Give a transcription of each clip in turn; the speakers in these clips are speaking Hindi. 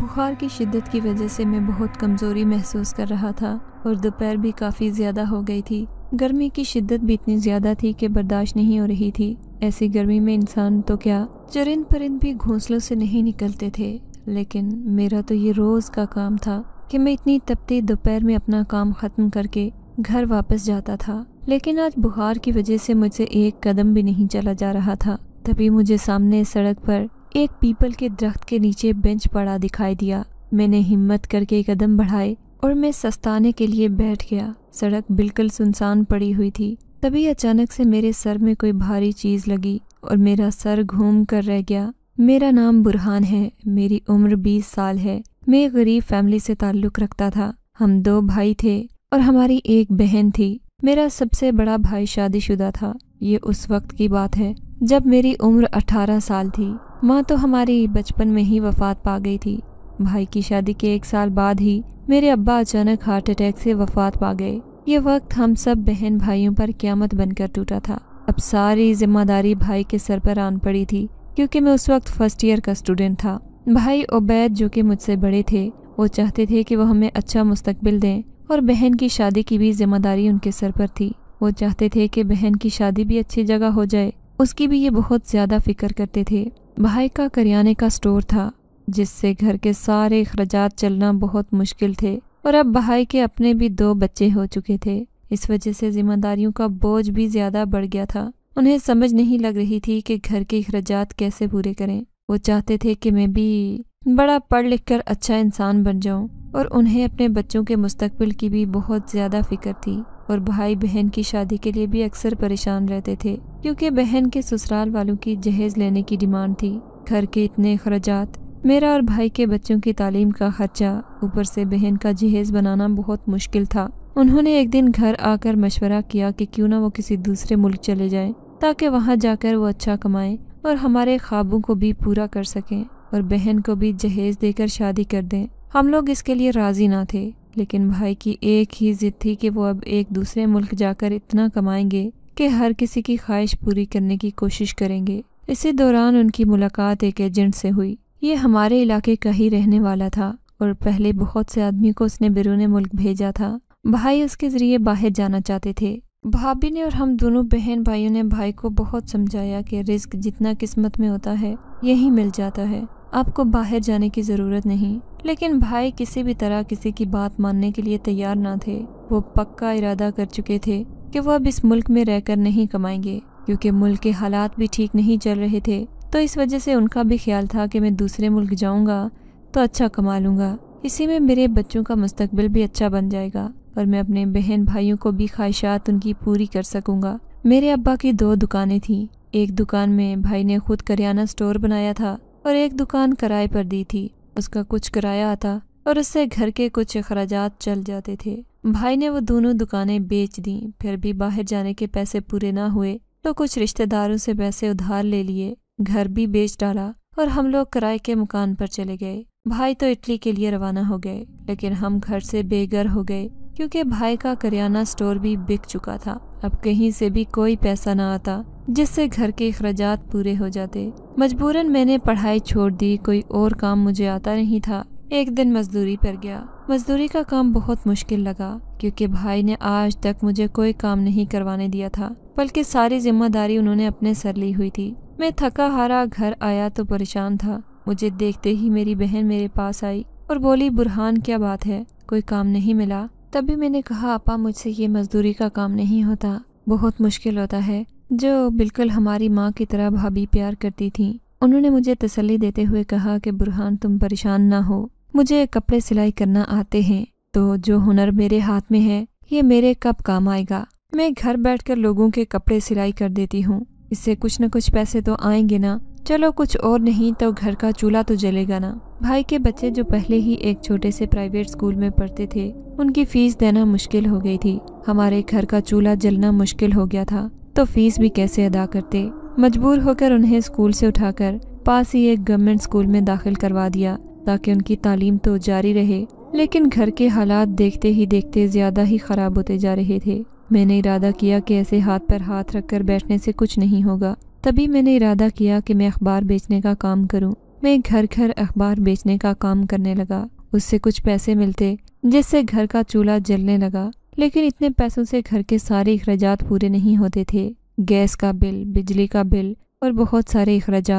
बुखार की शिद्दत की वजह से मैं बहुत कमज़ोरी महसूस कर रहा था और दोपहर भी काफ़ी ज़्यादा हो गई थी गर्मी की शिद्दत भी इतनी ज़्यादा थी कि बर्दाश्त नहीं हो रही थी ऐसी गर्मी में इंसान तो क्या चरिंद परिंद भी घोंसलों से नहीं निकलते थे लेकिन मेरा तो ये रोज़ का काम था कि मैं इतनी तपती दोपहर में अपना काम ख़त्म करके घर वापस जाता था लेकिन आज बुखार की वजह से मुझसे एक कदम भी नहीं चला जा रहा था तभी मुझे सामने सड़क पर एक पीपल के दरख्त के नीचे बेंच पड़ा दिखाई दिया मैंने हिम्मत करके कदम बढ़ाए और मैं सस्ताने के लिए बैठ गया सड़क बिल्कुल सुनसान पड़ी हुई थी तभी अचानक से मेरे सर में कोई भारी चीज लगी और मेरा सर घूम कर रह गया मेरा नाम बुरहान है मेरी उम्र बीस साल है मैं गरीब फैमिली से ताल्लुक़ रखता था हम दो भाई थे और हमारी एक बहन थी मेरा सबसे बड़ा भाई शादीशुदा था ये उस वक्त की बात है जब मेरी उम्र अठारह साल थी माँ तो हमारी बचपन में ही वफात पा गई थी भाई की शादी के एक साल बाद ही मेरे अब्बा अचानक हार्ट अटैक से वफात पा गए ये वक्त हम सब बहन भाइयों पर क्यामत बनकर टूटा था अब सारी जिम्मेदारी भाई के सर पर आन पड़ी थी क्योंकि मैं उस वक्त फर्स्ट ईयर का स्टूडेंट था भाई उबैद जो कि मुझसे बड़े थे वो चाहते थे कि वो हमें अच्छा मुस्तकबिल दें और बहन की शादी की भी जिम्मेदारी उनके सर पर थी वो चाहते थे कि बहन की शादी भी अच्छी जगह हो जाए उसकी भी ये बहुत ज़्यादा फिक्र करते थे भाई का करियाने का स्टोर था जिससे घर के सारे अखराज चलना बहुत मुश्किल थे और अब भाई के अपने भी दो बच्चे हो चुके थे इस वजह से जिम्मेदारियों का बोझ भी ज़्यादा बढ़ गया था उन्हें समझ नहीं लग रही थी कि घर के अखराजात कैसे पूरे करें वो चाहते थे कि मैं भी बड़ा पढ़ लिख कर अच्छा इंसान बन जाऊं और उन्हें अपने बच्चों के मुस्तकबिल की भी बहुत ज़्यादा फिक्र थी और भाई बहन की शादी के लिए भी अक्सर परेशान रहते थे क्योंकि बहन के ससुराल वालों की जहेज लेने की डिमांड थी घर के इतने अखराजात मेरा और भाई के बच्चों की तालीम का खर्चा ऊपर से बहन का जहेज बनाना बहुत मुश्किल था उन्होंने एक दिन घर आकर मशवरा किया कि क्यों ना वो किसी दूसरे मुल्क चले जाएं ताकि वहाँ जाकर वो अच्छा कमाएं और हमारे ख्वाबों को भी पूरा कर सकें और बहन को भी जहेज देकर शादी कर दें हम लोग इसके लिए राजी ना थे लेकिन भाई की एक ही ज़िद थी कि वो अब एक दूसरे मुल्क जाकर इतना कमाएंगे कि हर किसी की ख्वाहिश पूरी करने की कोशिश करेंगे इसी दौरान उनकी मुलाकात एक एजेंट से हुई ये हमारे इलाके का ही रहने वाला था और पहले बहुत से आदमी को उसने बिरूने मुल्क भेजा था भाई उसके ज़रिए बाहर जाना चाहते थे भाभी ने और हम दोनों बहन भाइयों ने भाई को बहुत समझाया कि रिस्क जितना किस्मत में होता है यही मिल जाता है आपको बाहर जाने की ज़रूरत नहीं लेकिन भाई किसी भी तरह किसी की बात मानने के लिए तैयार ना थे वो पक्का इरादा कर चुके थे कि वो अब इस मुल्क में रहकर नहीं कमाएंगे क्योंकि मुल्क के हालात भी ठीक नहीं चल रहे थे तो इस वजह से उनका भी ख्याल था कि मैं दूसरे मुल्क जाऊंगा तो अच्छा कमा लूँगा इसी में मेरे बच्चों का मुस्तबिल भी अच्छा बन जाएगा और मैं अपने बहन भाइयों को भी ख्वाहिशात उनकी पूरी कर सकूँगा मेरे अब्बा की दो दुकानें थीं एक दुकान में भाई ने खुद करियाना स्टोर बनाया था और एक दुकान किराए पर दी थी उसका कुछ किराया आता और उससे घर के कुछ अखराज चल जाते थे भाई ने वो दोनों दुकानें बेच दी फिर भी बाहर जाने के पैसे पूरे ना हुए तो कुछ रिश्तेदारों से पैसे उधार ले लिए घर भी बेच डाला और हम लोग किराए के मकान पर चले गए भाई तो इटली के लिए रवाना हो गए लेकिन हम घर से बेघर हो गए क्योंकि भाई का करियाना स्टोर भी बिक चुका था अब कहीं से भी कोई पैसा ना आता जिससे घर के अखराज पूरे हो जाते मजबूरन मैंने पढ़ाई छोड़ दी कोई और काम मुझे आता नहीं था एक दिन मजदूरी पर गया मजदूरी का काम बहुत मुश्किल लगा क्योंकि भाई ने आज तक मुझे कोई काम नहीं करवाने दिया था बल्कि सारी जिम्मेदारी उन्होंने अपने सर ली हुई थी मैं थका हारा घर आया तो परेशान था मुझे देखते ही मेरी बहन मेरे पास आई और बोली बुरहान क्या बात है कोई काम नहीं मिला तभी मैंने कहा आपा मुझसे ये मजदूरी का काम नहीं होता बहुत मुश्किल होता है जो बिल्कुल हमारी माँ की तरह भाभी प्यार करती थी उन्होंने मुझे तसल्ली देते हुए कहा कि बुरहान तुम परेशान ना हो मुझे कपड़े सिलाई करना आते हैं तो जो हुनर मेरे हाथ में है ये मेरे कब काम आएगा मैं घर बैठकर लोगों के कपड़े सिलाई कर देती हूँ इससे कुछ न कुछ पैसे तो आएंगे ना चलो कुछ और नहीं तो घर का चूल्हा तो जलेगा ना भाई के बच्चे जो पहले ही एक छोटे से प्राइवेट स्कूल में पढ़ते थे उनकी फीस देना मुश्किल हो गई थी हमारे घर का चूल्हा जलना मुश्किल हो गया था तो फीस भी कैसे अदा करते मजबूर होकर उन्हें स्कूल से उठाकर पास ही एक गवर्नमेंट स्कूल में दाखिल करवा दिया ताकि उनकी तालीम तो जारी रहे लेकिन घर के हालात देखते ही देखते ज़्यादा ही ख़राब होते जा रहे थे मैंने इरादा किया कि ऐसे हाथ पर हाथ रखकर बैठने से कुछ नहीं होगा तभी मैंने इरादा किया कि मैं अखबार बेचने का काम करूं। मैं घर घर अखबार बेचने का काम करने लगा उससे कुछ पैसे मिलते जिससे घर का चूल्हा जलने लगा लेकिन इतने पैसों से घर के सारे अखराज पूरे नहीं होते थे गैस का बिल बिजली का बिल और बहुत सारे अखराज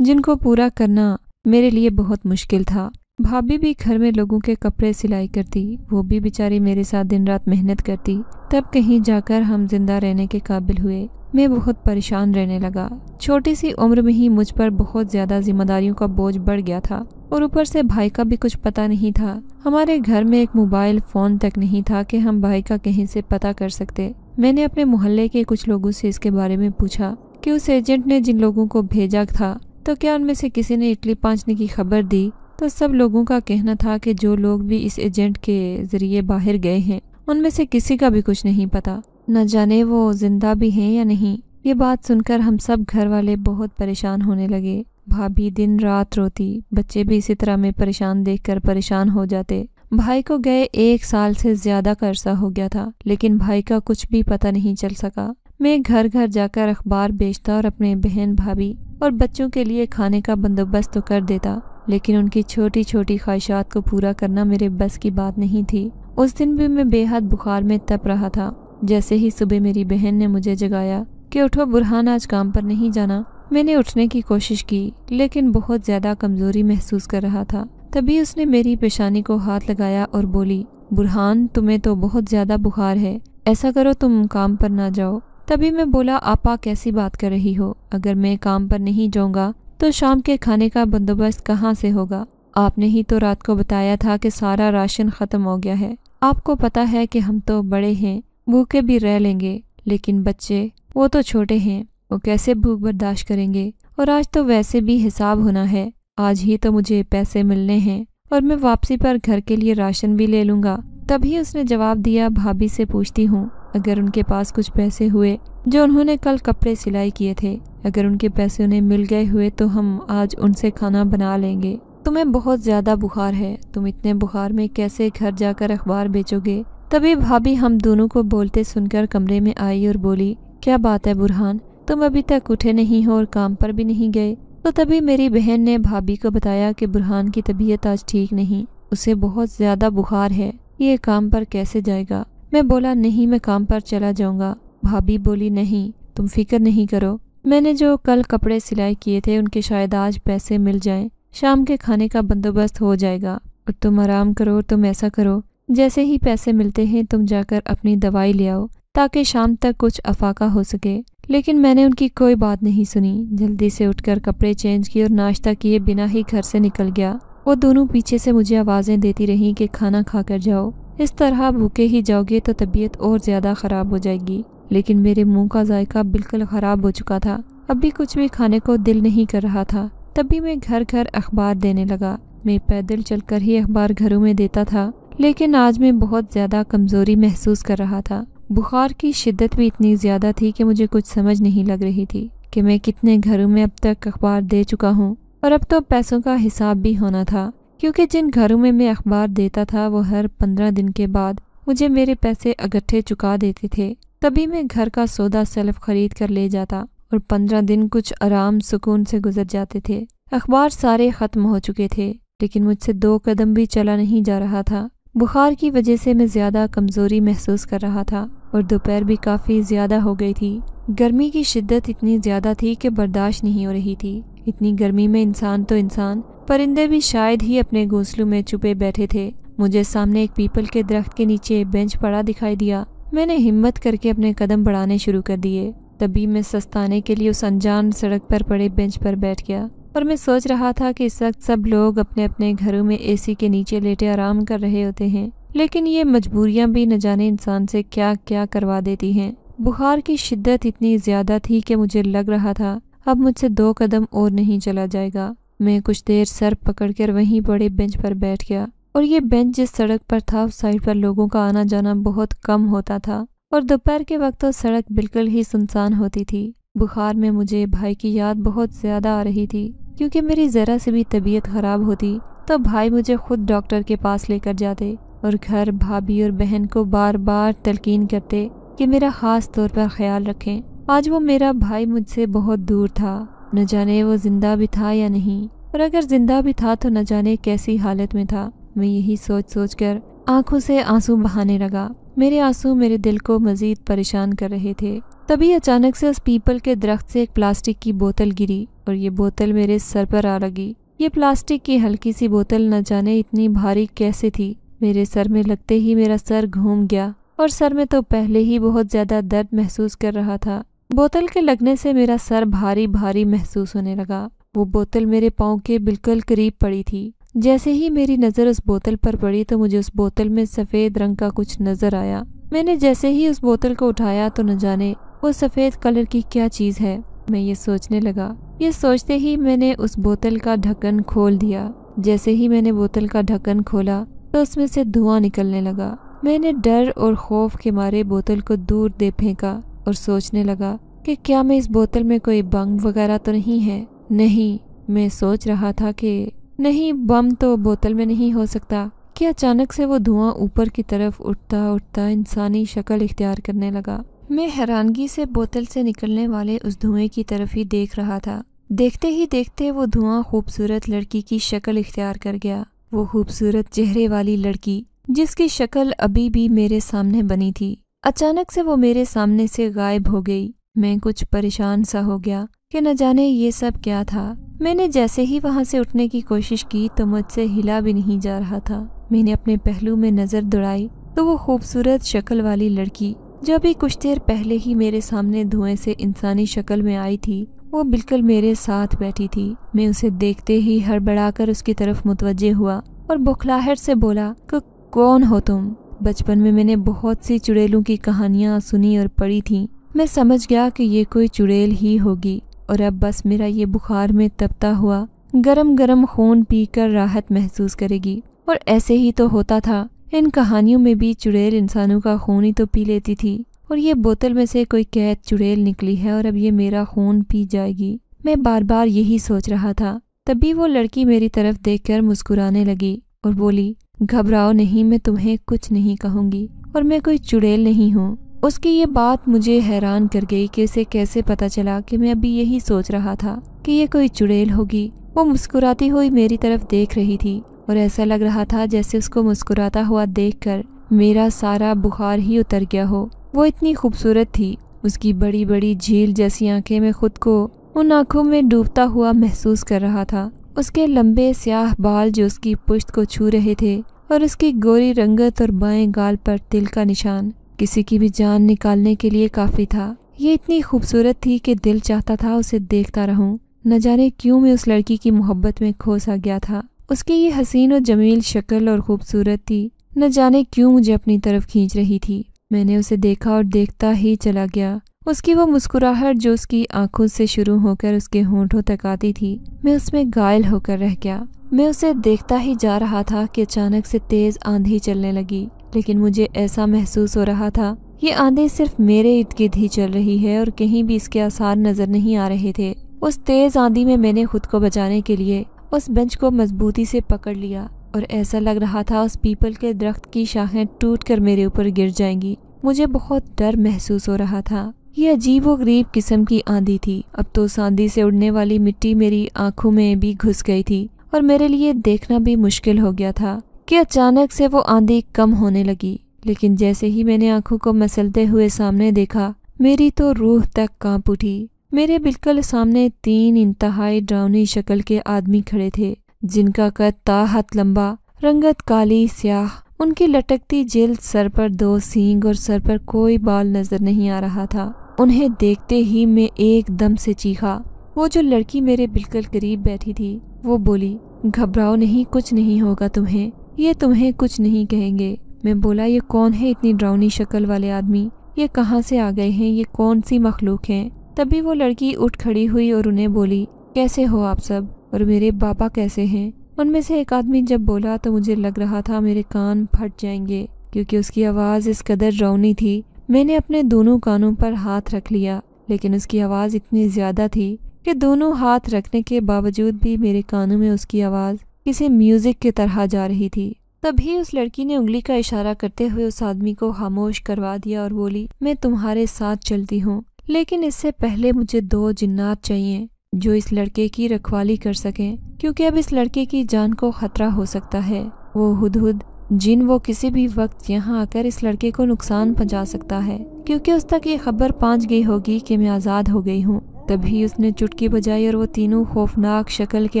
जिनको पूरा करना मेरे लिए बहुत मुश्किल था भाभी भी घर में लोगों के कपड़े सिलाई करती वो भी बेचारी मेरे साथ दिन रात मेहनत करती तब कहीं जाकर हम जिंदा रहने के काबिल हुए मैं बहुत परेशान रहने लगा छोटी सी उम्र में ही मुझ पर बहुत ज्यादा जिम्मेदारियों का बोझ बढ़ गया था और ऊपर से भाई का भी कुछ पता नहीं था हमारे घर में एक मोबाइल फ़ोन तक नहीं था कि हम भाई का कहीं से पता कर सकते मैंने अपने मोहल्ले के कुछ लोगों से इसके बारे में पूछा कि उस एजेंट ने जिन लोगों को भेजा था तो क्या उनमें से किसी ने इटली पहुँचने की खबर दी तो सब लोगों का कहना था कि जो लोग भी इस एजेंट के ज़रिए बाहर गए हैं उनमें से किसी का भी कुछ नहीं पता न जाने वो जिंदा भी हैं या नहीं ये बात सुनकर हम सब घर वाले बहुत परेशान होने लगे भाभी दिन रात रोती बच्चे भी इसी तरह में परेशान देखकर परेशान हो जाते भाई को गए एक साल से ज्यादा का अरसा हो गया था लेकिन भाई का कुछ भी पता नहीं चल सका मैं घर घर जाकर अखबार बेचता और अपने बहन भाभी और बच्चों के लिए खाने का बंदोबस्त तो कर देता लेकिन उनकी छोटी छोटी ख्वाहिशात को पूरा करना मेरे बस की बात नहीं थी उस दिन भी मैं बेहद बुखार में तप रहा था जैसे ही सुबह मेरी बहन ने मुझे जगाया कि उठो बुरहान आज काम पर नहीं जाना मैंने उठने की कोशिश की लेकिन बहुत ज़्यादा कमज़ोरी महसूस कर रहा था तभी उसने मेरी पेशानी को हाथ लगाया और बोली बुरहान तुम्हें तो बहुत ज़्यादा बुखार है ऐसा करो तुम काम पर ना जाओ तभी मैं बोला आपा कैसी बात कर रही हो अगर मैं काम पर नहीं जाऊँगा तो शाम के खाने का बंदोबस्त कहाँ से होगा आपने ही तो रात को बताया था कि सारा राशन ख़त्म हो गया है आपको पता है कि हम तो बड़े हैं भूखे भी रह लेंगे लेकिन बच्चे वो तो छोटे हैं वो कैसे भूख बर्दाश्त करेंगे और आज तो वैसे भी हिसाब होना है आज ही तो मुझे पैसे मिलने हैं और मैं वापसी पर घर के लिए राशन भी ले लूँगा तभी उसने जवाब दिया भाभी से पूछती हूँ अगर उनके पास कुछ पैसे हुए जो उन्होंने कल कपड़े सिलाई किए थे अगर उनके पैसे उन्हें मिल गए हुए तो हम आज उनसे खाना बना लेंगे तुम्हें बहुत ज़्यादा बुखार है तुम इतने बुखार में कैसे घर जाकर अखबार बेचोगे तभी भाभी हम दोनों को बोलते सुनकर कमरे में आई और बोली क्या बात है बुरहान तुम अभी तक उठे नहीं हो और काम पर भी नहीं गए तो तभी मेरी बहन ने भाभी को बताया कि बुरहान की तबीयत आज ठीक नहीं उसे बहुत ज़्यादा बुखार है ये काम पर कैसे जाएगा मैं बोला नहीं मैं काम पर चला जाऊँगा भाभी बोली नहीं तुम फिक्र नहीं करो मैंने जो कल कपड़े सिलाई किए थे उनके शायद आज पैसे मिल जाएं शाम के खाने का बंदोबस्त हो जाएगा और तुम आराम करो और तुम ऐसा करो जैसे ही पैसे मिलते हैं तुम जाकर अपनी दवाई ले आओ ताकि शाम तक कुछ अफाका हो सके लेकिन मैंने उनकी कोई बात नहीं सुनी जल्दी से उठकर कपड़े चेंज किए और नाश्ता किए बिना ही घर से निकल गया वो दोनों पीछे से मुझे आवाज़ें देती रहीं कि खाना खा कर जाओ इस तरह भूखे ही जाओगे तो तबीयत और ज़्यादा ख़राब हो जाएगी लेकिन मेरे मुंह का जायका बिल्कुल ख़राब हो चुका था अभी कुछ भी खाने को दिल नहीं कर रहा था तभी मैं घर घर अखबार देने लगा मैं पैदल चलकर ही अखबार घरों में देता था लेकिन आज मैं बहुत ज़्यादा कमज़ोरी महसूस कर रहा था बुखार की शिद्दत भी इतनी ज़्यादा थी कि मुझे कुछ समझ नहीं लग रही थी कि मैं कितने घरों में अब तक अखबार दे चुका हूँ और अब तो पैसों का हिसाब भी होना था क्योंकि जिन घरों में मैं अखबार देता था वो हर पंद्रह दिन के बाद मुझे मेरे पैसे अगट्ठे चुका देते थे तभी मैं घर का सौदा सेल्फ खरीद कर ले जाता और पंद्रह दिन कुछ आराम सुकून से गुजर जाते थे अखबार सारे ख़त्म हो चुके थे लेकिन मुझसे दो कदम भी चला नहीं जा रहा था बुखार की वजह से मैं ज़्यादा कमज़ोरी महसूस कर रहा था और दोपहर भी काफ़ी ज़्यादा हो गई थी गर्मी की शिद्दत इतनी ज़्यादा थी कि बर्दाश्त नहीं हो रही थी इतनी गर्मी में इंसान तो इंसान परिंदे भी शायद ही अपने घोंसलों में छुपे बैठे थे मुझे सामने एक पीपल के दरख्त के नीचे बेंच पड़ा दिखाई दिया मैंने हिम्मत करके अपने कदम बढ़ाने शुरू कर दिए तभी मैं सस्ताने के लिए उस अनजान सड़क पर पड़े बेंच पर बैठ गया और मैं सोच रहा था कि इस वक्त सब लोग अपने अपने घरों में एसी के नीचे लेटे आराम कर रहे होते हैं लेकिन ये मजबूरियां भी न जाने इंसान से क्या क्या करवा देती हैं बुखार की शिद्दत इतनी ज़्यादा थी कि मुझे लग रहा था अब मुझसे दो कदम और नहीं चला जाएगा मैं कुछ देर सर पकड़कर वहीं बड़े बेंच पर बैठ गया और ये बेंच जिस सड़क पर था उस साइड पर लोगों का आना जाना बहुत कम होता था और दोपहर के वक्त तो सड़क बिल्कुल ही सुनसान होती थी बुखार में मुझे भाई की याद बहुत ज़्यादा आ रही थी क्योंकि मेरी ज़रा से भी तबीयत ख़राब होती तो भाई मुझे खुद डॉक्टर के पास लेकर जाते और घर भाभी और बहन को बार बार तलकीन करते कि मेरा ख़ास तौर पर ख्याल रखें आज वो मेरा भाई मुझसे बहुत दूर था न जाने वो ज़िंदा भी था या नहीं और अगर ज़िंदा भी था तो न जाने कैसी हालत में था मैं यही सोच सोच कर आंखों से आंसू बहाने लगा मेरे आंसू मेरे दिल को मजीद परेशान कर रहे थे तभी अचानक से उस पीपल के दरख्त से एक प्लास्टिक की बोतल गिरी और ये बोतल मेरे सर पर आ लगी ये प्लास्टिक की हल्की सी बोतल न जाने इतनी भारी कैसे थी मेरे सर में लगते ही मेरा सर घूम गया और सर में तो पहले ही बहुत ज़्यादा दर्द महसूस कर रहा था बोतल के लगने से मेरा सर भारी भारी महसूस होने लगा वो बोतल मेरे पाँव के बिल्कुल करीब पड़ी थी जैसे ही मेरी नज़र उस बोतल पर पड़ी तो मुझे उस बोतल में सफ़ेद रंग का कुछ नज़र आया मैंने जैसे ही उस बोतल को उठाया तो न जाने वो सफ़ेद कलर की क्या चीज़ है मैं ये सोचने लगा ये सोचते ही मैंने उस बोतल का ढक्कन खोल दिया जैसे ही मैंने बोतल का ढक्कन खोला तो उसमें से धुआं निकलने लगा मैंने डर और खौफ के मारे बोतल को दूर दे फेंका और सोचने लगा कि क्या मैं इस बोतल में कोई बंग वगैरह तो नहीं है नहीं मैं सोच रहा था कि नहीं बम तो बोतल में नहीं हो सकता कि अचानक से वो धुआं ऊपर की तरफ उठता उठता इंसानी शक्ल इख्तियार करने लगा मैं हैरानगी से बोतल से निकलने वाले उस धुएं की तरफ ही देख रहा था देखते ही देखते वो धुआं खूबसूरत लड़की की शक्ल इख्तियार कर गया वो खूबसूरत चेहरे वाली लड़की जिसकी शक्ल अभी भी मेरे सामने बनी थी अचानक से वो मेरे सामने से गायब हो गई मैं कुछ परेशान सा हो गया कि न जाने ये सब क्या था मैंने जैसे ही वहाँ से उठने की कोशिश की तो मुझसे हिला भी नहीं जा रहा था मैंने अपने पहलू में नज़र दौड़ाई तो वो खूबसूरत शक्ल वाली लड़की जो अभी कुछ देर पहले ही मेरे सामने धुएं से इंसानी शक्ल में आई थी वो बिल्कुल मेरे साथ बैठी थी मैं उसे देखते ही हड़बड़ाकर उसकी तरफ मुतवजह हुआ और बुखलाहट से बोला कि कौन हो तुम बचपन में मैंने बहुत सी चुड़ैलों की कहानियाँ सुनी और पढ़ी थी मैं समझ गया कि ये कोई चुड़ैल ही होगी और अब बस मेरा ये बुखार में तपता हुआ गरम गरम खून पीकर राहत महसूस करेगी और ऐसे ही तो होता था इन कहानियों में भी चुड़ैल इंसानों का खून ही तो पी लेती थी और ये बोतल में से कोई कैद चुड़ैल निकली है और अब ये मेरा खून पी जाएगी मैं बार बार यही सोच रहा था तभी वो लड़की मेरी तरफ देखकर मुस्कुराने लगी और बोली घबराओ नहीं मैं तुम्हें कुछ नहीं कहूँगी और मैं कोई चुड़ैल नहीं हूँ उसकी ये बात मुझे हैरान कर गई कि उसे कैसे पता चला कि मैं अभी यही सोच रहा था कि ये कोई चुड़ैल होगी वो मुस्कुराती हुई मेरी तरफ देख रही थी और ऐसा लग रहा था जैसे उसको मुस्कुराता हुआ देखकर मेरा सारा बुखार ही उतर गया हो वो इतनी खूबसूरत थी उसकी बड़ी बड़ी झील जैसी आंखें में खुद को उन आंखों में डूबता हुआ महसूस कर रहा था उसके लंबे स्याह बाल जो उसकी पुश्त को छू रहे थे और उसकी गोरी रंगत और बाएं गाल पर तिल का निशान किसी की भी जान निकालने के लिए काफ़ी था ये इतनी खूबसूरत थी कि दिल चाहता था उसे देखता रहूं न जाने क्यों मैं उस लड़की की मोहब्बत में खो सा गया था उसकी ये हसीन और जमील शक्ल और खूबसूरत थी न जाने क्यों मुझे अपनी तरफ खींच रही थी मैंने उसे देखा और देखता ही चला गया उसकी वो मुस्कुराहट जो उसकी आंखों से शुरू होकर उसके होंठों तक आती थी मैं उसमें घायल होकर रह गया मैं उसे देखता ही जा रहा था कि अचानक से तेज आंधी चलने लगी लेकिन मुझे ऐसा महसूस हो रहा था ये आंधी सिर्फ मेरे इर्द गिर्द ही चल रही है और कहीं भी इसके आसार नजर नहीं आ रहे थे उस तेज आंधी में मैंने खुद को बचाने के लिए उस बेंच को मजबूती से पकड़ लिया और ऐसा लग रहा था उस पीपल के दरख्त की शाखें टूट कर मेरे ऊपर गिर जाएंगी मुझे बहुत डर महसूस हो रहा था ये अजीब व गरीब किस्म की आंधी थी अब तो उस आंधी से उड़ने वाली मिट्टी मेरी आंखों में भी घुस गई थी और मेरे लिए देखना भी मुश्किल हो गया था कि अचानक से वो आंधी कम होने लगी लेकिन जैसे ही मैंने आंखों को मसलते हुए सामने देखा मेरी तो रूह तक कांप उठी मेरे बिल्कुल सामने तीन इंतहाई डरावनी शक्ल के आदमी खड़े थे जिनका कद ताहत लंबा रंगत काली स्याह उनकी लटकती जेल सर पर दो सींग और सर पर कोई बाल नजर नहीं आ रहा था उन्हें देखते ही मैं एकदम से चीखा वो जो लड़की मेरे बिल्कुल करीब बैठी थी वो बोली घबराओ नहीं कुछ नहीं होगा तुम्हें ये तुम्हें कुछ नहीं कहेंगे मैं बोला ये कौन है इतनी ड्राउनी शक्ल वाले आदमी ये कहाँ से आ गए हैं ये कौन सी मखलूक हैं तभी वो लड़की उठ खड़ी हुई और उन्हें बोली कैसे हो आप सब और मेरे पापा कैसे हैं उनमें से एक आदमी जब बोला तो मुझे लग रहा था मेरे कान फट जाएंगे क्योंकि उसकी आवाज़ इस कदर रौनी थी मैंने अपने दोनों कानों पर हाथ रख लिया लेकिन उसकी आवाज़ इतनी ज़्यादा थी कि दोनों हाथ रखने के बावजूद भी मेरे कानों में उसकी आवाज़ किसी म्यूज़िक की तरह जा रही थी तभी उस लड़की ने उंगली का इशारा करते हुए उस आदमी को खामोश करवा दिया और बोली मैं तुम्हारे साथ चलती हूँ लेकिन इससे पहले मुझे दो जिन्नात चाहिए जो इस लड़के की रखवाली कर सकें क्योंकि अब इस लड़के की जान को खतरा हो सकता है वो हुद हुद जिन वो किसी भी वक्त यहाँ आकर इस लड़के को नुकसान पहुँचा सकता है क्योंकि उस तक ये खबर पहुँच गई होगी कि मैं आज़ाद हो गई हूँ तभी उसने चुटकी बजाई और वो तीनों खौफनाक शक्ल के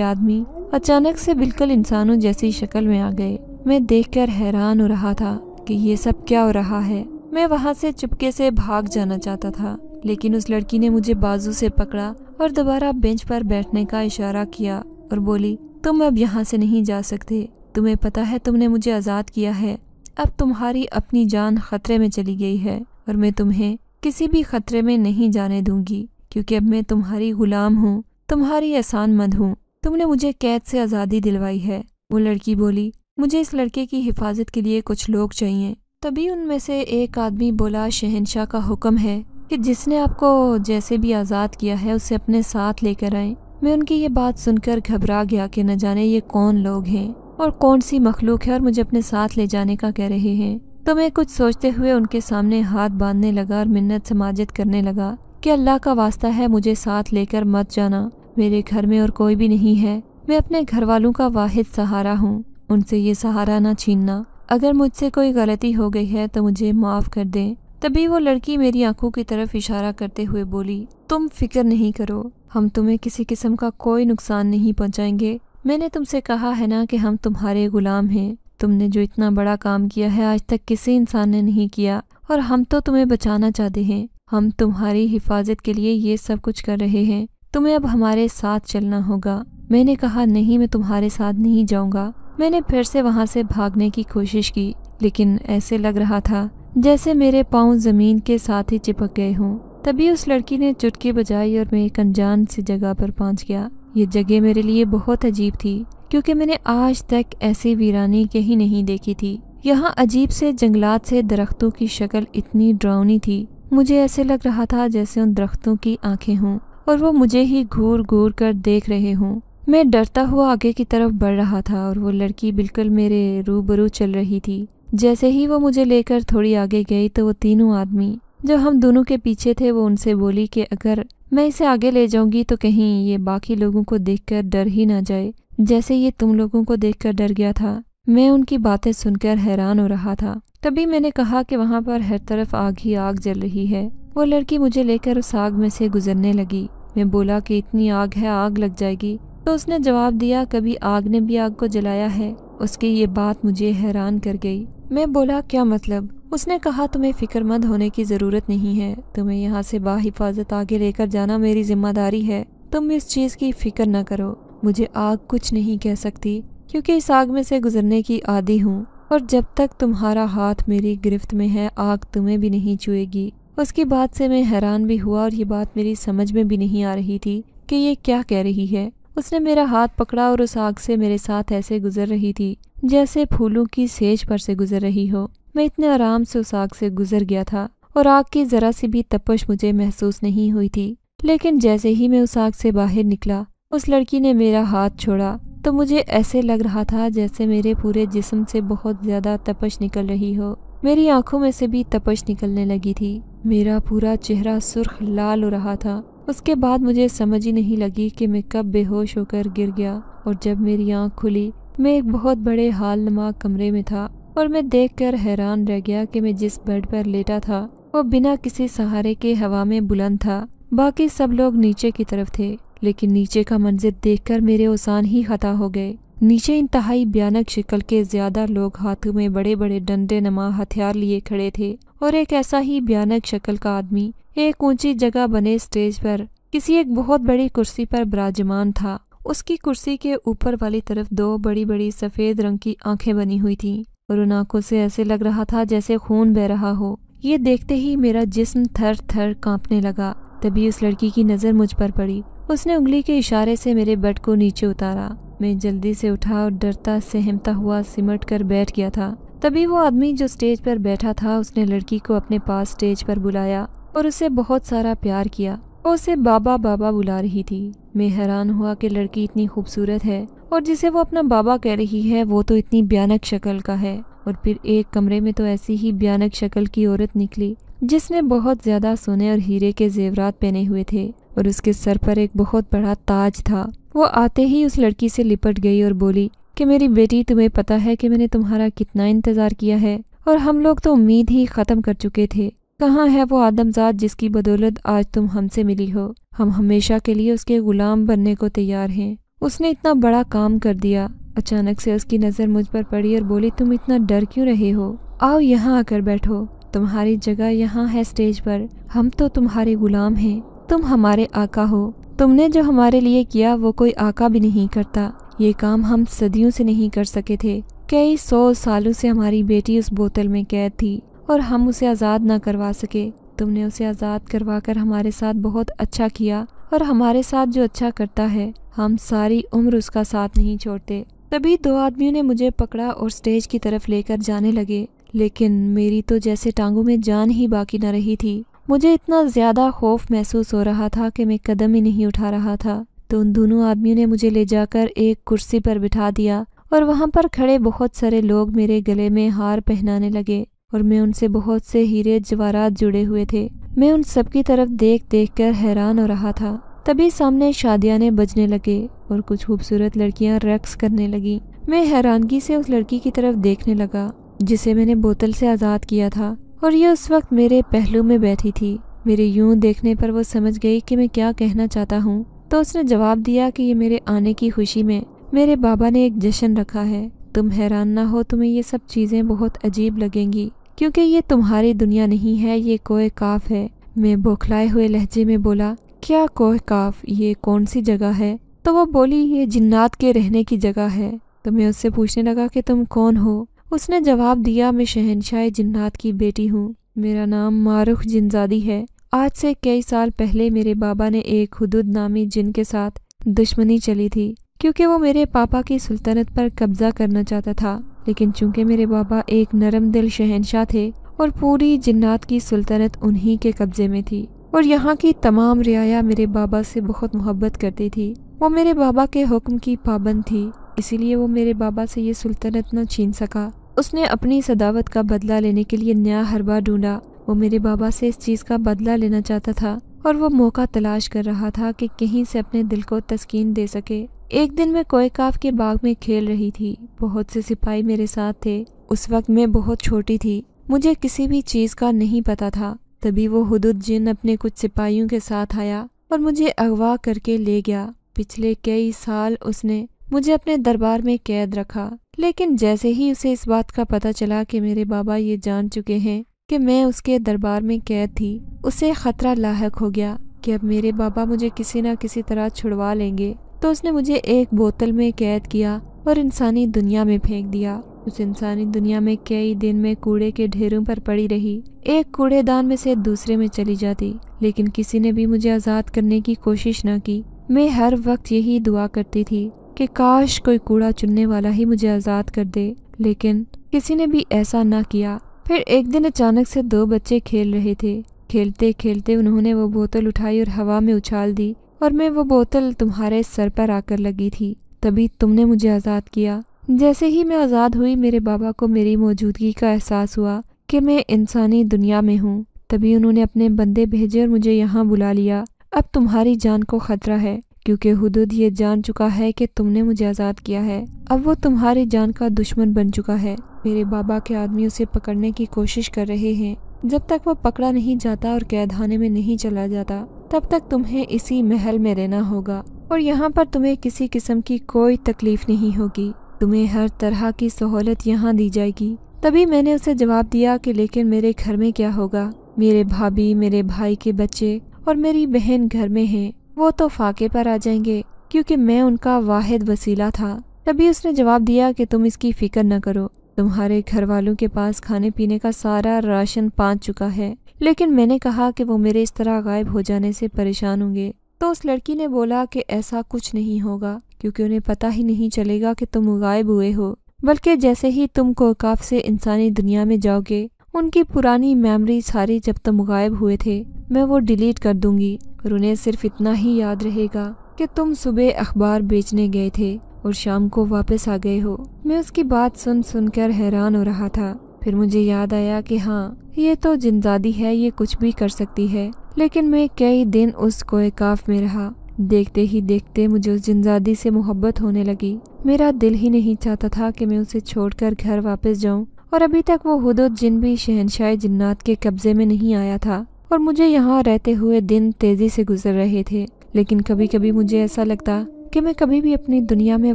आदमी अचानक से बिल्कुल इंसानों जैसी शक्ल में आ गए मैं देखकर हैरान हो रहा था कि ये सब क्या हो रहा है मैं वहाँ से चुपके से भाग जाना चाहता था लेकिन उस लड़की ने मुझे बाजू से पकड़ा और दोबारा बेंच पर बैठने का इशारा किया और बोली तुम अब यहाँ से नहीं जा सकते तुम्हें पता है तुमने मुझे आज़ाद किया है अब तुम्हारी अपनी जान खतरे में चली गई है और मैं तुम्हें किसी भी खतरे में नहीं जाने दूंगी क्योंकि अब मैं तुम्हारी गुलाम हूँ तुम्हारी मंद हूँ तुमने मुझे कैद से आज़ादी दिलवाई है वो लड़की बोली मुझे इस लड़के की हिफाजत के लिए कुछ लोग चाहिए तभी उनमें से एक आदमी बोला शहनशाह का हुक्म है कि जिसने आपको जैसे भी आज़ाद किया है उसे अपने साथ लेकर आए मैं उनकी ये बात सुनकर घबरा गया कि न जाने ये कौन लोग हैं और कौन सी मखलूक है और मुझे अपने साथ ले जाने का कह रहे हैं तो मैं कुछ सोचते हुए उनके सामने हाथ बांधने लगा और मिन्नत समाजित करने लगा कि अल्लाह का वास्ता है मुझे साथ लेकर मत जाना मेरे घर में और कोई भी नहीं है मैं अपने घर वालों का वाहिद सहारा हूँ उनसे ये सहारा ना छीनना अगर मुझसे कोई गलती हो गई है तो मुझे माफ़ कर दें तभी वो लड़की मेरी आंखों की तरफ इशारा करते हुए बोली तुम फिक्र नहीं करो हम तुम्हें किसी किस्म का कोई नुकसान नहीं पहुंचाएंगे मैंने तुमसे कहा है ना कि हम तुम्हारे गुलाम हैं तुमने जो इतना बड़ा काम किया है आज तक किसी इंसान ने नहीं किया और हम तो तुम्हें बचाना चाहते हैं हम तुम्हारी हिफाजत के लिए ये सब कुछ कर रहे हैं तुम्हें अब हमारे साथ चलना होगा मैंने कहा नहीं मैं तुम्हारे साथ नहीं जाऊंगा मैंने फिर से वहाँ से भागने की कोशिश की लेकिन ऐसे लग रहा था जैसे मेरे पाँव ज़मीन के साथ ही चिपक गए हों तभी उस लड़की ने चुटकी बजाई और मैं एक अनजान सी जगह पर पहुंच गया ये जगह मेरे लिए बहुत अजीब थी क्योंकि मैंने आज तक ऐसी वीरानी कहीं नहीं देखी थी यहाँ अजीब से जंगलात से दरख्तों की शक्ल इतनी ड्राउनी थी मुझे ऐसे लग रहा था जैसे उन दरख्तों की आंखें हों और वो मुझे ही घूर घूर कर देख रहे हों मैं डरता हुआ आगे की तरफ बढ़ रहा था और वो लड़की बिल्कुल मेरे रूबरू चल रही थी जैसे ही वो मुझे लेकर थोड़ी आगे गई तो वो तीनों आदमी जो हम दोनों के पीछे थे वो उनसे बोली कि अगर मैं इसे आगे ले जाऊंगी तो कहीं ये बाकी लोगों को देखकर डर ही ना जाए जैसे ये तुम लोगों को देखकर डर गया था मैं उनकी बातें सुनकर हैरान हो रहा था तभी मैंने कहा कि वहाँ पर हर तरफ आग ही आग जल रही है वो लड़की मुझे लेकर उस आग में से गुजरने लगी मैं बोला कि इतनी आग है आग लग जाएगी तो उसने जवाब दिया कभी आग ने भी आग को जलाया है उसकी ये बात मुझे हैरान कर गई मैं बोला क्या मतलब उसने कहा तुम्हें फिक्रमंद होने की ज़रूरत नहीं है तुम्हें यहाँ से बाहिफाजत आगे लेकर जाना मेरी जिम्मेदारी है तुम इस चीज़ की फिक्र न करो मुझे आग कुछ नहीं कह सकती क्योंकि इस आग में से गुजरने की आदि हूँ और जब तक तुम्हारा हाथ मेरी गिरफ्त में है आग तुम्हें भी नहीं छुएगी उसकी बात से मैं हैरान भी हुआ और ये बात मेरी समझ में भी नहीं आ रही थी कि ये क्या कह रही है उसने मेरा हाथ पकड़ा और उस आग से मेरे साथ ऐसे गुजर रही थी जैसे फूलों की सेज पर से गुजर रही हो मैं इतने आराम से उस आग से गुजर गया था और आग की जरा सी भी तपश मुझे महसूस नहीं हुई थी लेकिन जैसे ही मैं उस आग से बाहर निकला उस लड़की ने मेरा हाथ छोड़ा तो मुझे ऐसे लग रहा था जैसे मेरे पूरे जिस्म से बहुत ज़्यादा तपश निकल रही हो मेरी आंखों में से भी तपश निकलने लगी थी मेरा पूरा चेहरा सुर्ख लाल हो रहा था उसके बाद मुझे समझ ही नहीं लगी कि मैं कब बेहोश होकर गिर गया और जब मेरी आंख खुली मैं एक बहुत बड़े हाल नमा कमरे में था और मैं देखकर हैरान रह गया कि मैं जिस बेड पर लेटा था वो बिना किसी सहारे के हवा में बुलंद था बाकी सब लोग नीचे की तरफ थे लेकिन नीचे का मंजिर देखकर मेरे ओसान ही खता हो गए नीचे इंतहाई भयानक शक्ल के ज्यादा लोग हाथों में बड़े बड़े डंडे नमा हथियार लिए खड़े थे और एक ऐसा ही भयानक शक्ल का आदमी एक ऊंची जगह बने स्टेज पर किसी एक बहुत बड़ी कुर्सी पर विराजमान था उसकी कुर्सी के ऊपर वाली तरफ दो बड़ी बड़ी सफेद रंग की आंखें बनी हुई थी और उन आंखों से ऐसे लग रहा था जैसे खून बह रहा हो ये देखते ही मेरा जिस्म थर थर कांपने लगा तभी उस लड़की की नजर मुझ पर पड़ी उसने उंगली के इशारे से मेरे बट को नीचे उतारा मैं जल्दी से उठा और डरता सहमता हुआ सिमट कर बैठ गया था तभी वो आदमी जो स्टेज पर बैठा था उसने लड़की को अपने पास स्टेज पर बुलाया और उसे बहुत सारा प्यार किया वो उसे बाबा बाबा बुला रही थी मैं हैरान हुआ कि लड़की इतनी खूबसूरत है और जिसे वो अपना बाबा कह रही है वो तो इतनी भयानक शक्ल का है और फिर एक कमरे में तो ऐसी ही भयानक शक्ल की औरत निकली जिसने बहुत ज्यादा सोने और हीरे के जेवरात पहने हुए थे और उसके सर पर एक बहुत बड़ा ताज था वो आते ही उस लड़की से लिपट गई और बोली कि मेरी बेटी तुम्हें पता है कि मैंने तुम्हारा कितना इंतज़ार किया है और हम लोग तो उम्मीद ही ख़त्म कर चुके थे कहाँ है वो आदमजात जिसकी बदौलत आज तुम हमसे मिली हो हम हमेशा के लिए उसके गुलाम बनने को तैयार हैं उसने इतना बड़ा काम कर दिया अचानक से उसकी नज़र मुझ पर पड़ी और बोली तुम इतना डर क्यों रहे हो आओ यहाँ आकर बैठो तुम्हारी जगह यहाँ है स्टेज पर हम तो तुम्हारे गुलाम हैं तुम हमारे आका हो तुमने जो हमारे लिए किया वो कोई आका भी नहीं करता ये काम हम सदियों से नहीं कर सके थे कई सौ सालों से हमारी बेटी उस बोतल में कैद थी और हम उसे आज़ाद ना करवा सके तुमने उसे आज़ाद करवा कर हमारे साथ बहुत अच्छा किया और हमारे साथ जो अच्छा करता है हम सारी उम्र उसका साथ नहीं छोड़ते तभी दो आदमियों ने मुझे पकड़ा और स्टेज की तरफ लेकर जाने लगे लेकिन मेरी तो जैसे टांगों में जान ही बाकी न रही थी मुझे इतना ज़्यादा खौफ महसूस हो रहा था कि मैं कदम ही नहीं उठा रहा था तो उन दोनों आदमियों ने मुझे ले जाकर एक कुर्सी पर बिठा दिया और वहाँ पर खड़े बहुत सारे लोग मेरे गले में हार पहनाने लगे और मैं उनसे बहुत से हीरे जवारात जुड़े हुए थे मैं उन सब की तरफ देख देख कर हैरान हो रहा था तभी सामने शादियाने बजने लगे और कुछ खूबसूरत लड़कियां रक्स करने लगी मैं हैरानगी से उस लड़की की तरफ देखने लगा जिसे मैंने बोतल से आज़ाद किया था और ये उस वक्त मेरे पहलू में बैठी थी मेरे यूं देखने पर वो समझ गई कि मैं क्या कहना चाहता हूँ तो उसने जवाब दिया कि ये मेरे आने की खुशी में मेरे बाबा ने एक जश्न रखा है तुम हैरान ना हो तुम्हें ये सब चीज़ें बहुत अजीब लगेंगी क्योंकि ये तुम्हारी दुनिया नहीं है ये कोह काफ है मैं बौखलाए हुए लहजे में बोला क्या कोह काफ ये कौन सी जगह है तो वो बोली ये जिन्नात के रहने की जगह है तो मैं उससे पूछने लगा कि तुम कौन हो उसने जवाब दिया मैं शहनशाह जिन्नात की बेटी हूँ मेरा नाम मारुख जिनजादी है आज से कई साल पहले मेरे बाबा ने एक हदूद नामी जिन के साथ दुश्मनी चली थी क्योंकि वो मेरे पापा की सुल्तनत पर कब्जा करना चाहता था लेकिन चूंकि मेरे बाबा एक नरम दिल शहनशाह थे और पूरी जिन्नात की सुल्तनत उन्हीं के कब्जे में थी और यहाँ की तमाम रियाया मेरे बाबा से बहुत मोहब्बत करती थी वो मेरे बाबा के हुक्म की पाबंद थी इसीलिए वो मेरे बाबा से ये सुल्तनत न छीन सका उसने अपनी सदावत का बदला लेने के लिए नया हरबा ढूंढा वो मेरे बाबा से इस चीज़ का बदला लेना चाहता था और वो मौका तलाश कर रहा था कि कहीं से अपने दिल को तस्कीन दे सके एक दिन मैं कोयकाफ के बाग में खेल रही थी बहुत से सिपाही मेरे साथ थे उस वक्त मैं बहुत छोटी थी मुझे किसी भी चीज़ का नहीं पता था तभी वो हदुद जिन अपने कुछ सिपाहियों के साथ आया और मुझे अगवा करके ले गया पिछले कई साल उसने मुझे अपने दरबार में कैद रखा लेकिन जैसे ही उसे इस बात का पता चला कि मेरे बाबा ये जान चुके हैं कि मैं उसके दरबार में कैद थी उसे ख़तरा लाक हो गया कि अब मेरे बाबा मुझे किसी न किसी तरह छुड़वा लेंगे तो उसने मुझे एक बोतल में कैद किया और इंसानी दुनिया में फेंक दिया उस इंसानी दुनिया में कई दिन में कूड़े के ढेरों पर पड़ी रही एक कूड़ेदान में से दूसरे में चली जाती लेकिन किसी ने भी मुझे आज़ाद करने की कोशिश न की मैं हर वक्त यही दुआ करती थी कि काश कोई कूड़ा चुनने वाला ही मुझे आज़ाद कर दे लेकिन किसी ने भी ऐसा ना किया फिर एक दिन अचानक से दो बच्चे खेल रहे थे खेलते खेलते उन्होंने वो बोतल उठाई और हवा में उछाल दी और मैं वो बोतल तुम्हारे सर पर आकर लगी थी तभी तुमने मुझे आज़ाद किया जैसे ही मैं आज़ाद हुई मेरे बाबा को मेरी मौजूदगी का एहसास हुआ कि मैं इंसानी दुनिया में हूँ तभी उन्होंने अपने बंदे भेजे और मुझे यहाँ बुला लिया अब तुम्हारी जान को खतरा है क्योंकि हदूद ये जान चुका है कि तुमने मुझे आज़ाद किया है अब वो तुम्हारी जान का दुश्मन बन चुका है मेरे बाबा के आदमी उसे पकड़ने की कोशिश कर रहे हैं जब तक वो पकड़ा नहीं जाता और कैदखाने में नहीं चला जाता तब तक तुम्हें इसी महल में रहना होगा और यहाँ पर तुम्हें किसी किस्म की कोई तकलीफ नहीं होगी तुम्हें हर तरह की सहूलत यहाँ दी जाएगी तभी मैंने उसे जवाब दिया कि लेकिन मेरे घर में क्या होगा मेरे भाभी मेरे भाई के बच्चे और मेरी बहन घर में हैं वो तो फाके पर आ जाएंगे क्योंकि मैं उनका वाहिद वसीला था तभी उसने जवाब दिया कि तुम इसकी फिक्र न करो तुम्हारे घर वालों के पास खाने पीने का सारा राशन पाँच चुका है लेकिन मैंने कहा कि वो मेरे इस तरह गायब हो जाने से परेशान होंगे तो उस लड़की ने बोला कि ऐसा कुछ नहीं होगा क्योंकि उन्हें पता ही नहीं चलेगा कि तुम गायब हुए हो बल्कि जैसे ही तुम कोकाफ से इंसानी दुनिया में जाओगे उनकी पुरानी मेमोरी सारी जब तुम गायब हुए थे मैं वो डिलीट कर दूंगी और उन्हें सिर्फ इतना ही याद रहेगा कि तुम सुबह अखबार बेचने गए थे और शाम को वापस आ गए हो मैं उसकी बात सुन सुनकर हैरान हो रहा था फिर मुझे याद आया कि हाँ ये तो जिंदादी है ये कुछ भी कर सकती है लेकिन मैं कई दिन उस कोयकाफ में रहा देखते ही देखते मुझे उस जिंदादी से मोहब्बत होने लगी मेरा दिल ही नहीं चाहता था कि मैं उसे छोड़कर घर वापस जाऊं और अभी तक वो हदुद जिन भी शहनशाह जिन्नात के कब्जे में नहीं आया था और मुझे यहाँ रहते हुए दिन तेज़ी से गुजर रहे थे लेकिन कभी कभी मुझे ऐसा लगता कि मैं कभी भी अपनी दुनिया में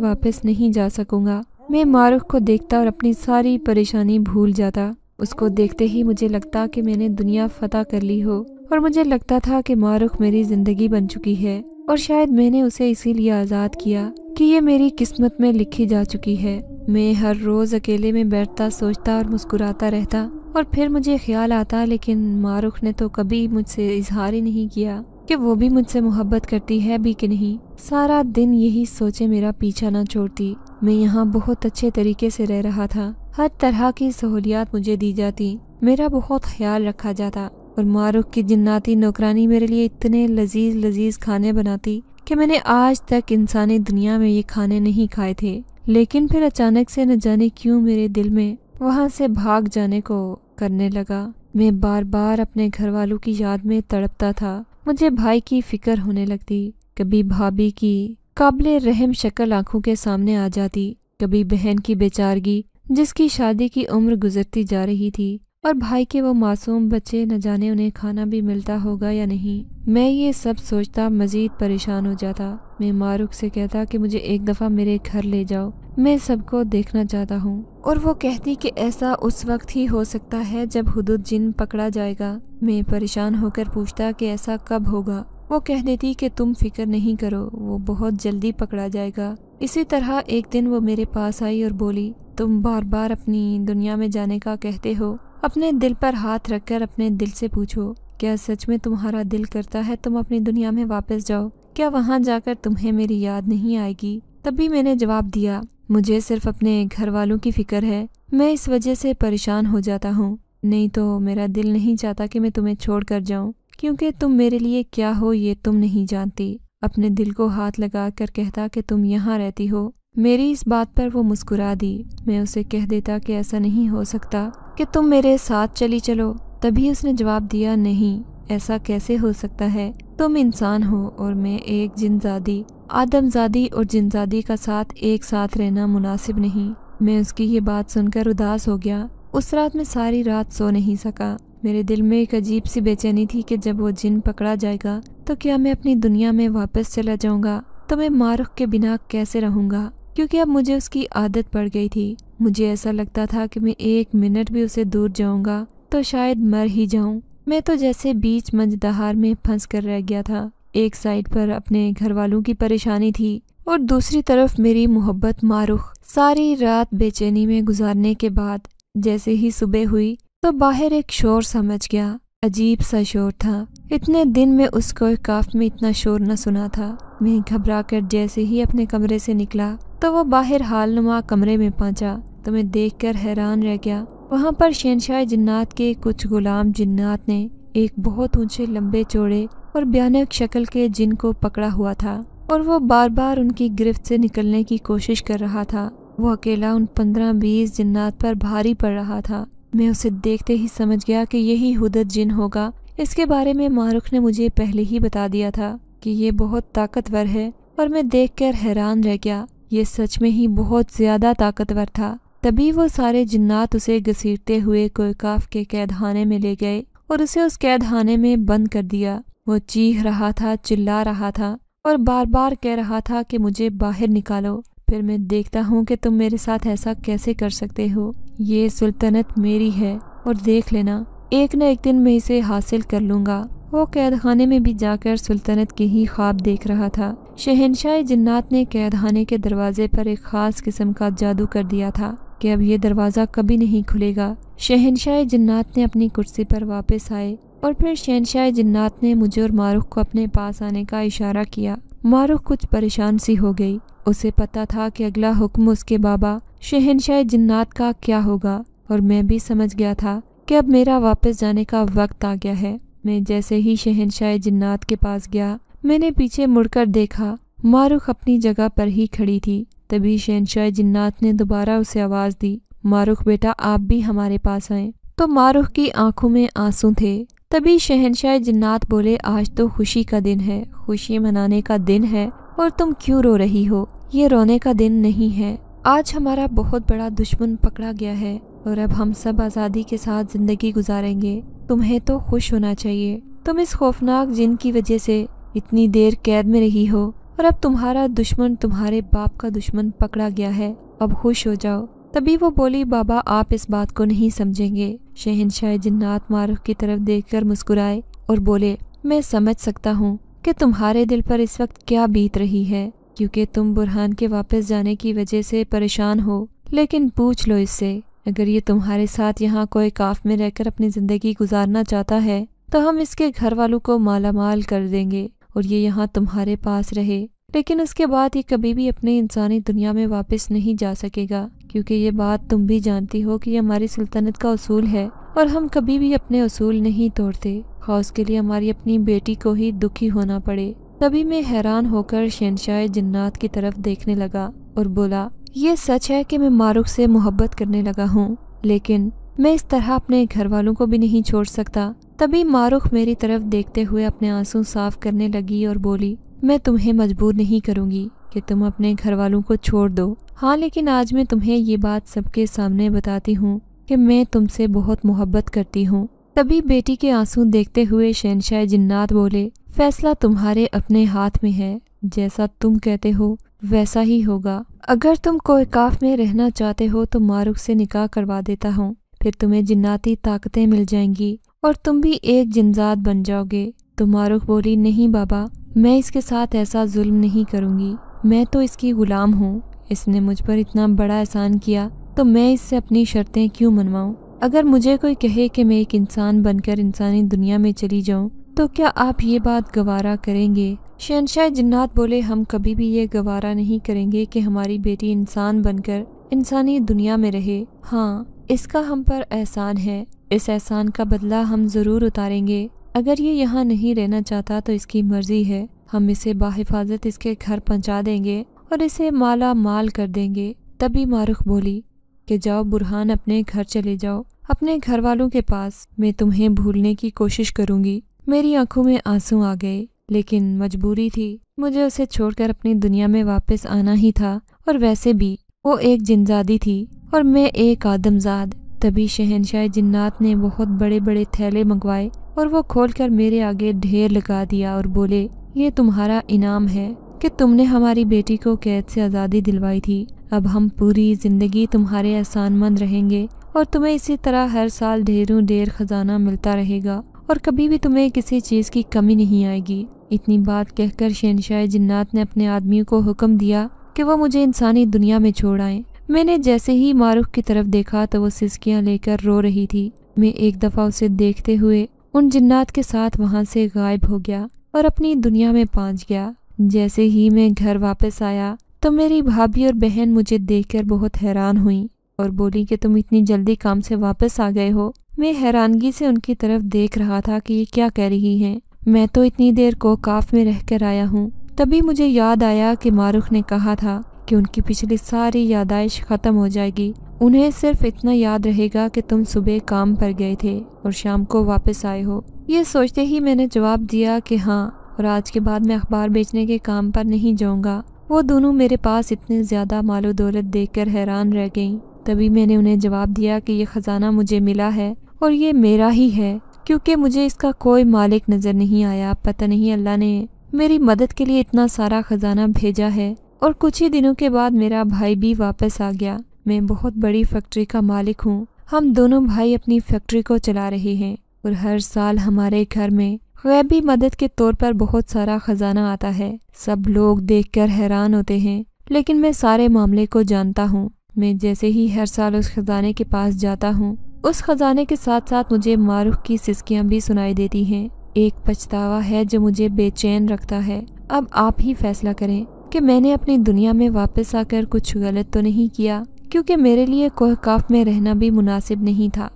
वापस नहीं जा सकूंगा मैं मारूफ को देखता और अपनी सारी परेशानी भूल जाता उसको देखते ही मुझे लगता कि मैंने दुनिया फतह कर ली हो और मुझे लगता था कि मारूफ मेरी ज़िंदगी बन चुकी है और शायद मैंने उसे इसीलिए आज़ाद किया कि ये मेरी किस्मत में लिखी जा चुकी है मैं हर रोज़ अकेले में बैठता सोचता और मुस्कुराता रहता और फिर मुझे ख्याल आता लेकिन मारुख ने तो कभी मुझसे इजहार ही नहीं किया कि वो भी मुझसे मोहब्बत करती है भी कि नहीं सारा दिन यही सोचे मेरा पीछा ना छोड़ती मैं यहाँ बहुत अच्छे तरीके से रह रहा था हर तरह की सहूलियात मुझे दी जाती मेरा बहुत ख्याल रखा जाता और मारुख की जिन्नाती नौकरानी मेरे लिए इतने लजीज लजीज खाने बनाती कि मैंने आज तक इंसानी दुनिया में ये खाने नहीं खाए थे लेकिन फिर अचानक से न जाने क्यों मेरे दिल में वहाँ से भाग जाने को करने लगा मैं बार बार अपने घर वालों की याद में तड़पता था मुझे भाई की फिक्र होने लगती कभी भाभी की काबिल रहम शक्ल आंखों के सामने आ जाती कभी बहन की बेचारगी जिसकी शादी की उम्र गुजरती जा रही थी और भाई के वो मासूम बच्चे न जाने उन्हें खाना भी मिलता होगा या नहीं मैं ये सब सोचता मज़ीद परेशान हो जाता मैं मारुख से कहता कि मुझे एक दफ़ा मेरे घर ले जाओ मैं सबको देखना चाहता हूँ और वो कहती कि ऐसा उस वक्त ही हो सकता है जब हदुद जिन पकड़ा जाएगा मैं परेशान होकर पूछता कि ऐसा कब होगा वो कह देती कि तुम फिक्र नहीं करो वो बहुत जल्दी पकड़ा जाएगा इसी तरह एक दिन वो मेरे पास आई और बोली तुम बार बार अपनी दुनिया में जाने का कहते हो अपने दिल पर हाथ रखकर अपने दिल से पूछो क्या सच में तुम्हारा दिल करता है तुम अपनी दुनिया में वापस जाओ क्या वहाँ जाकर तुम्हें मेरी याद नहीं आएगी तभी मैंने जवाब दिया मुझे सिर्फ अपने घर वालों की फिक्र है मैं इस वजह से परेशान हो जाता हूँ नहीं तो मेरा दिल नहीं चाहता कि मैं तुम्हें छोड़ कर जाऊँ क्योंकि तुम मेरे लिए क्या हो ये तुम नहीं जानती अपने दिल को हाथ लगा कर कहता कि तुम यहाँ रहती हो मेरी इस बात पर वो मुस्कुरा दी मैं उसे कह देता कि ऐसा नहीं हो सकता कि तुम मेरे साथ चली चलो तभी उसने जवाब दिया नहीं ऐसा कैसे हो सकता है तुम इंसान हो और मैं एक जिनजादी आदमजादी और जिनजादी का साथ एक साथ रहना मुनासिब नहीं मैं उसकी ये बात सुनकर उदास हो गया उस रात में सारी रात सो नहीं सका मेरे दिल में एक अजीब सी बेचैनी थी कि जब वो जिन पकड़ा जाएगा तो क्या मैं अपनी दुनिया में वापस चला जाऊंगा तो मैं मारुख के बिना कैसे रहूंगा क्योंकि अब मुझे उसकी आदत पड़ गई थी मुझे ऐसा लगता था कि मैं एक मिनट भी उसे दूर जाऊंगा तो शायद मर ही जाऊं मैं तो जैसे बीच मंझदहार में फंस कर रह गया था एक साइड पर अपने घर वालों की परेशानी थी और दूसरी तरफ मेरी मोहब्बत मारुख सारी रात बेचैनी में गुजारने के बाद जैसे ही सुबह हुई तो बाहर एक शोर समझ गया अजीब सा शोर था इतने दिन में उसको काफ में इतना शोर न सुना था मैं घबरा कर जैसे ही अपने कमरे से निकला तो वो बाहर हाल नुमा कमरे में पहुंचा तो मैं देखकर हैरान रह गया वहाँ पर शहनशाह जन्नात के कुछ गुलाम जन्नात ने एक बहुत ऊंचे लंबे चौड़े और भयानक शक्ल के जिन को पकड़ा हुआ था और वो बार बार उनकी गिरफ्त से निकलने की कोशिश कर रहा था वो अकेला उन पंद्रह बीस जिन्नात पर भारी पड़ रहा था मैं उसे देखते ही समझ गया कि यही हुदत जिन होगा इसके बारे में मारुख ने मुझे पहले ही बता दिया था कि ये बहुत ताकतवर है और मैं देखकर हैरान रह गया ये सच में ही बहुत ज़्यादा ताकतवर था तभी वो सारे जिन्नात उसे घसीटते हुए कोयकाफ के कैदखाने में ले गए और उसे उस कैदखाने में बंद कर दिया वो चीख रहा था चिल्ला रहा था और बार बार कह रहा था कि मुझे बाहर निकालो फिर मैं देखता हूँ कि तुम मेरे साथ ऐसा कैसे कर सकते हो ये सुल्तनत मेरी है और देख लेना एक न एक दिन मैं इसे हासिल कर लूँगा वो कैद खाने में भी जाकर सुल्तनत के ही ख्वाब देख रहा था शहनशाह जन्नात ने कैदखाने के दरवाजे पर एक ख़ास किस्म का जादू कर दिया था कि अब यह दरवाज़ा कभी नहीं खुलेगा शहनशाह जन्नात ने अपनी कुर्सी पर वापस आए और फिर शहनशाह जन्नात ने मुझे और मारूख को अपने पास आने का इशारा किया मारूख कुछ परेशान सी हो गई उसे पता था कि अगला हुक्म उसके बाबा शहनशाह जन्नात का क्या होगा और मैं भी समझ गया था कि अब मेरा वापस जाने का वक्त आ गया है मैं जैसे ही शहनशाह जन्नात के पास गया मैंने पीछे मुड़कर देखा मारुख अपनी जगह पर ही खड़ी थी तभी शहनशाह जिन्नात ने दोबारा उसे आवाज़ दी मारुख बेटा आप भी हमारे पास आए तो मारुख की आंखों में आंसू थे तभी शहनशाह जिन्नात बोले आज तो खुशी का दिन है खुशी मनाने का दिन है और तुम क्यों रो रही हो ये रोने का दिन नहीं है आज हमारा बहुत बड़ा दुश्मन पकड़ा गया है और अब हम सब आज़ादी के साथ ज़िंदगी गुजारेंगे तुम्हें तो खुश होना चाहिए तुम इस खौफनाक जिन की वजह से इतनी देर कैद में रही हो और अब तुम्हारा दुश्मन तुम्हारे बाप का दुश्मन पकड़ा गया है अब खुश हो जाओ तभी वो बोली बाबा आप इस बात को नहीं समझेंगे शहनशाह जिन्नात मारूफ की तरफ देखकर मुस्कुराए और बोले मैं समझ सकता हूँ कि तुम्हारे दिल पर इस वक्त क्या बीत रही है क्योंकि तुम बुरहान के वापस जाने की वजह से परेशान हो लेकिन पूछ लो इससे अगर ये तुम्हारे साथ यहाँ कोई काफ में रहकर अपनी ज़िंदगी गुजारना चाहता है तो हम इसके घर वालों को मालामाल कर देंगे और ये यहाँ तुम्हारे पास रहे लेकिन उसके बाद ये कभी भी अपने इंसानी दुनिया में वापस नहीं जा सकेगा क्योंकि ये बात तुम भी जानती हो कि ये हमारी सुल्तनत का असूल है और हम कभी भी अपने असूल नहीं तोड़ते खौस के लिए हमारी अपनी बेटी को ही दुखी होना पड़े तभी मैं हैरान होकर शहनशाह जन्नात की तरफ देखने लगा और बोला ये सच है कि मैं मारुख से मोहब्बत करने लगा हूँ लेकिन मैं इस तरह अपने घर वालों को भी नहीं छोड़ सकता तभी मारुख मेरी तरफ देखते हुए अपने आंसू साफ करने लगी और बोली मैं तुम्हें मजबूर नहीं करूँगी कि तुम अपने घर वालों को छोड़ दो हाँ लेकिन आज मैं तुम्हें ये बात सबके सामने बताती हूँ कि मैं तुमसे बहुत मोहब्बत करती हूँ तभी बेटी के आंसू देखते हुए शहनशाह जिन्नात बोले फैसला तुम्हारे अपने हाथ में है जैसा तुम कहते हो वैसा ही होगा अगर तुम कोयकाफ में रहना चाहते हो तो मारुख से निकाह करवा देता हूँ फिर तुम्हें जिन्नाती ताकतें मिल जाएंगी और तुम भी एक जिनजात बन जाओगे तो मारुख बोली नहीं बाबा मैं इसके साथ ऐसा जुल्म नहीं करूँगी मैं तो इसकी गुलाम हूँ इसने मुझ पर इतना बड़ा एहसान किया तो मैं इससे अपनी शर्तें क्यों मनवाऊँ अगर मुझे कोई कहे कि मैं एक इंसान बनकर इंसानी दुनिया में चली जाऊँ तो क्या आप ये बात गवारा करेंगे शहनशाह जन्नात बोले हम कभी भी ये गवारा नहीं करेंगे कि हमारी बेटी इंसान बनकर इंसानी दुनिया में रहे हाँ इसका हम पर एहसान है इस एहसान का बदला हम ज़रूर उतारेंगे अगर ये यहाँ नहीं रहना चाहता तो इसकी मर्ज़ी है हम इसे बाहिफाजत इसके घर पहुँचा देंगे और इसे माला माल कर देंगे तभी मारुख बोली कि जाओ बुरहान अपने घर चले जाओ अपने घर वालों के पास मैं तुम्हें भूलने की कोशिश करूँगी मेरी आंखों में आंसू आ गए लेकिन मजबूरी थी मुझे उसे छोड़कर अपनी दुनिया में वापस आना ही था और वैसे भी वो एक जिनजादी थी और मैं एक आदमजाद तभी शहनशाह जिन्नात ने बहुत बड़े बड़े थैले मंगवाए और वो खोलकर मेरे आगे ढेर लगा दिया और बोले ये तुम्हारा इनाम है कि तुमने हमारी बेटी को कैद से आज़ादी दिलवाई थी अब हम पूरी ज़िंदगी तुम्हारे एहसानमंद रहेंगे और तुम्हें इसी तरह हर साल ढेरों ढेर खजाना मिलता रहेगा और कभी भी तुम्हें किसी चीज़ की कमी नहीं आएगी इतनी बात कहकर शहनशाह जिन्नात ने अपने आदमियों को हुक्म दिया कि वह मुझे इंसानी दुनिया में छोड़ आए मैंने जैसे ही मारूख की तरफ देखा तो वो सिसकियाँ लेकर रो रही थी मैं एक दफ़ा उसे देखते हुए उन जिन्नात के साथ वहाँ से गायब हो गया और अपनी दुनिया में पहुँच गया जैसे ही मैं घर वापस आया तो मेरी भाभी और बहन मुझे देखकर बहुत हैरान हुई और बोली कि तुम इतनी जल्दी काम से वापस आ गए हो मैं हैरानगी से उनकी तरफ देख रहा था कि ये क्या कह रही हैं मैं तो इतनी देर को काफ में रहकर आया हूँ तभी मुझे याद आया कि मारुख ने कहा था कि उनकी पिछली सारी यादाइश ख़त्म हो जाएगी उन्हें सिर्फ इतना याद रहेगा कि तुम सुबह काम पर गए थे और शाम को वापस आए हो ये सोचते ही मैंने जवाब दिया कि हाँ और आज के बाद मैं अखबार बेचने के काम पर नहीं जाऊँगा वो दोनों मेरे पास इतने ज़्यादा मालो दौलत देख कर हैरान रह गईं तभी मैंने उन्हें जवाब दिया कि ये ख़जाना मुझे मिला है और ये मेरा ही है क्योंकि मुझे इसका कोई मालिक नज़र नहीं आया पता नहीं अल्लाह ने मेरी मदद के लिए इतना सारा ख़जाना भेजा है और कुछ ही दिनों के बाद मेरा भाई भी वापस आ गया मैं बहुत बड़ी फैक्ट्री का मालिक हूँ हम दोनों भाई अपनी फैक्ट्री को चला रहे हैं और हर साल हमारे घर में गैबी मदद के तौर पर बहुत सारा खजाना आता है सब लोग देखकर हैरान होते हैं लेकिन मैं सारे मामले को जानता हूँ मैं जैसे ही हर साल उस खजाने के पास जाता हूँ उस खजाने के साथ साथ मुझे मारूफ की सिस्कियाँ भी सुनाई देती हैं एक पछतावा है जो मुझे बेचैन रखता है अब आप ही फैसला करें कि मैंने अपनी दुनिया में वापस आकर कुछ गलत तो नहीं किया क्योंकि मेरे लिए कोहकाफ में रहना भी मुनासिब नहीं था